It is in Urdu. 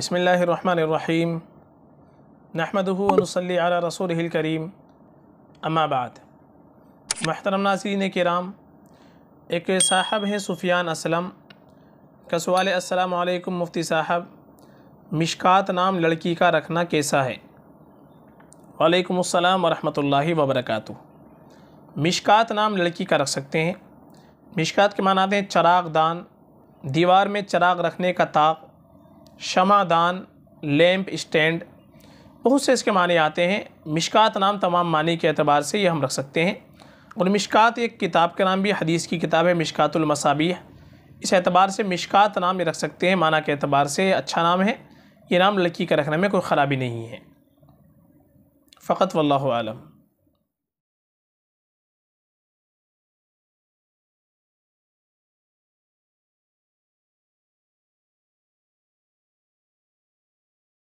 بسم اللہ الرحمن الرحیم و نصلی علی رسوله الكریم اما بعد محترم ناظرین کرام ایک صاحب ہیں سفیان اسلم کا سوال السلام علیکم مفتی صاحب مشکات نام لڑکی کا رکھنا کیسا ہے وعلیکم السلام ورحمۃ اللہ وبرکاتہ مشکات نام لڑکی کا رکھ سکتے ہیں مشکات کے معنی ہیں چراغ دان دیوار میں چراغ رکھنے کا طاق शमादान लैम्प स्टैंड बहुत से इसके माने आते हैं मिशकात नाम तमाम मानी के अतबार से ये हम रख सकते हैं और मिशकात एक किताब का नाम भी हदीस की किताब है मिशकातुलमसाबी इस एतबार से मिशकात नाम ये रख सकते हैं माना के अतबार से अच्छा नाम है ये नाम लड़की का रखने में कोई ख़राबी नहीं है फ़कत वल्लम